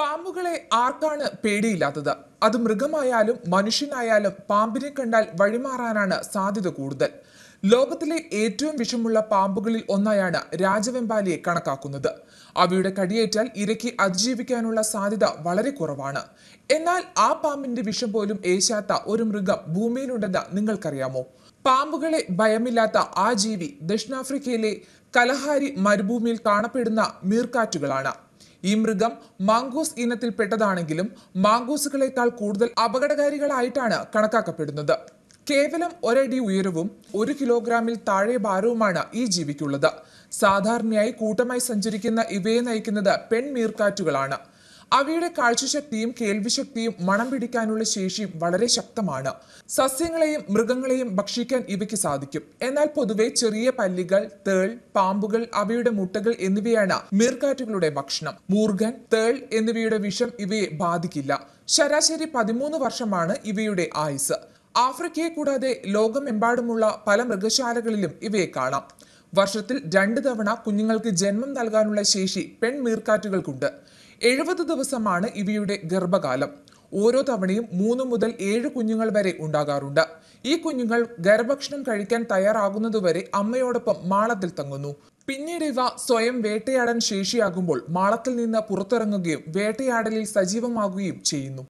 പാമ്പുകളെ ആർക്കാണ് പേടിയില്ലാത്തത് അത് മൃഗമായാലും മനുഷ്യനായാലും പാമ്പിനെ കണ്ടാൽ വഴിമാറാനാണ് സാധ്യത കൂടുതൽ ലോകത്തിലെ ഏറ്റവും വിഷമുള്ള പാമ്പുകളിൽ ഒന്നായാണ് രാജവെമ്പാലിയെ കണക്കാക്കുന്നത് അവയുടെ കടിയേറ്റാൽ ഇരയ്ക്ക് അതിജീവിക്കാനുള്ള സാധ്യത വളരെ കുറവാണ് എന്നാൽ ആ പാമ്പിന്റെ വിഷം പോലും ഏശാത്ത ഒരു മൃഗം ഭൂമിയിലുണ്ടെന്ന് നിങ്ങൾക്കറിയാമോ പാമ്പുകളെ ഭയമില്ലാത്ത ആ ജീവി ദക്ഷിണാഫ്രിക്കയിലെ കലഹാരി മരുഭൂമിയിൽ കാണപ്പെടുന്ന മീർക്കാറ്റുകളാണ് ഈ മൃഗം മാങ്കൂസ് ഇനത്തിൽപ്പെട്ടതാണെങ്കിലും മാങ്കൂസുകളെക്കാൾ കൂടുതൽ അപകടകാരികളായിട്ടാണ് കണക്കാക്കപ്പെടുന്നത് കേവലം ഒരടി ഉയരവും ഒരു കിലോഗ്രാമിൽ താഴെ ഭാരവുമാണ് ഈ ജീവിക്കുള്ളത് സാധാരണയായി കൂട്ടമായി സഞ്ചരിക്കുന്ന ഇവയെ നയിക്കുന്നത് പെൺമീർക്കാറ്റുകളാണ് അവയുടെ കാഴ്ചശക്തിയും കേൾവിശക്തിയും മണം പിടിക്കാനുള്ള ശേഷിയും വളരെ ശക്തമാണ് സസ്യങ്ങളെയും മൃഗങ്ങളെയും ഭക്ഷിക്കാൻ ഇവയ്ക്ക് സാധിക്കും എന്നാൽ പൊതുവെ ചെറിയ പല്ലികൾ തേൾ പാമ്പുകൾ അവയുടെ മുട്ടകൾ എന്നിവയാണ് മീർക്കാറ്റുകളുടെ ഭക്ഷണം മൂർഗൻ തേൾ എന്നിവയുടെ വിഷം ഇവയെ ബാധിക്കില്ല ശരാശരി പതിമൂന്ന് വർഷമാണ് ഇവയുടെ ആയുസ് ആഫ്രിക്കയെ കൂടാതെ ലോകമെമ്പാടുമുള്ള പല മൃഗശാലകളിലും ഇവയെ കാണാം വർഷത്തിൽ രണ്ട് തവണ കുഞ്ഞുങ്ങൾക്ക് ജന്മം നൽകാനുള്ള ശേഷി പെൺ മീർക്കാറ്റുകൾക്കുണ്ട് എഴുപത് ദിവസമാണ് ഇവയുടെ ഗർഭകാലം ഓരോ തവണയും മൂന്ന് മുതൽ ഏഴ് കുഞ്ഞുങ്ങൾ വരെ ഉണ്ടാകാറുണ്ട് ഈ കുഞ്ഞുങ്ങൾ ഗർഭക്ഷണം കഴിക്കാൻ തയ്യാറാകുന്നതുവരെ അമ്മയോടൊപ്പം മാളത്തിൽ തങ്ങുന്നു പിന്നീട് ഇവ സ്വയം വേട്ടയാടാൻ ശേഷിയാകുമ്പോൾ മാളത്തിൽ നിന്ന് പുറത്തിറങ്ങുകയും വേട്ടയാടലിൽ സജീവമാകുകയും ചെയ്യുന്നു